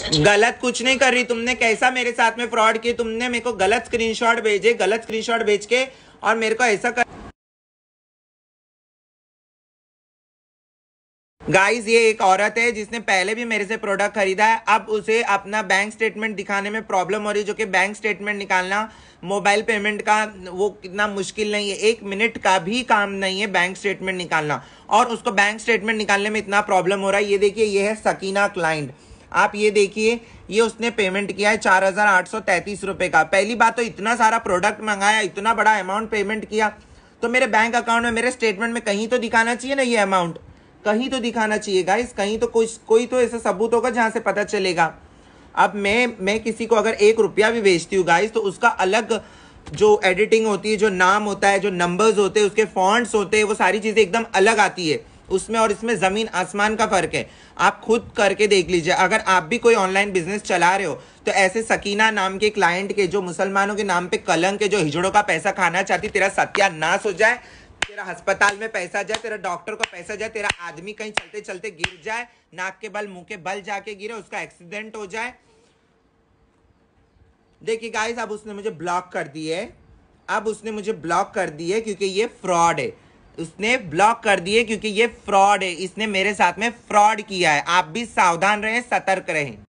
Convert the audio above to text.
गलत कुछ नहीं कर रही तुमने कैसा मेरे साथ में फ्रॉड किया तुमने मेरे को गलत स्क्रीनशॉट भेजे गलत स्क्रीनशॉट भेज के और मेरे को ऐसा कर गाइज ये एक औरत है जिसने पहले भी मेरे से प्रोडक्ट खरीदा है अब उसे अपना बैंक स्टेटमेंट दिखाने में प्रॉब्लम हो रही है जो कि बैंक स्टेटमेंट निकालना मोबाइल पेमेंट का वो कितना मुश्किल नहीं है एक मिनट का भी काम नहीं है बैंक स्टेटमेंट निकालना और उसको बैंक स्टेटमेंट निकालने में इतना प्रॉब्लम हो रहा है ये देखिए ये है सकीना क्लाइंट आप ये देखिए ये उसने पेमेंट किया है चार हज़ार आठ सौ तैंतीस रुपये का पहली बात तो इतना सारा प्रोडक्ट मंगाया इतना बड़ा अमाउंट पेमेंट किया तो मेरे बैंक अकाउंट में मेरे स्टेटमेंट में कहीं तो दिखाना चाहिए ना ये अमाउंट कहीं तो दिखाना चाहिए गाइस कहीं तो कुछ कोई तो ऐसा सबूत होगा जहाँ से पता चलेगा अब मैं मैं किसी को अगर एक रुपया भी भेजती हूँ गाइस तो उसका अलग जो एडिटिंग होती है जो नाम होता है जो नंबर्स होते हैं उसके फॉन्ट्स होते हैं वो सारी चीज़ें एकदम अलग आती है उसमें और इसमें ज़मीन आसमान का फ़र्क है आप खुद करके देख लीजिए अगर आप भी कोई ऑनलाइन बिजनेस चला रहे हो तो ऐसे सकीना नाम के क्लाइंट के जो मुसलमानों के नाम पे कलंक के जो हिजड़ों का पैसा खाना चाहती तेरा सत्यानाश हो जाए तेरा अस्पताल में पैसा जाए तेरा डॉक्टर को पैसा जाए तेरा आदमी कहीं चलते चलते गिर जाए नाक के बल मुंह के बल जाके गिरे उसका एक्सीडेंट हो जाए देखिए गाइस अब उसने मुझे ब्लॉक कर दिए अब उसने मुझे ब्लॉक कर दिए क्योंकि ये फ्रॉड है उसने ब्लॉक कर दिए क्योंकि ये फ्रॉड है इसने मेरे साथ में फ्रॉड किया है आप भी सावधान रहें सतर्क रहें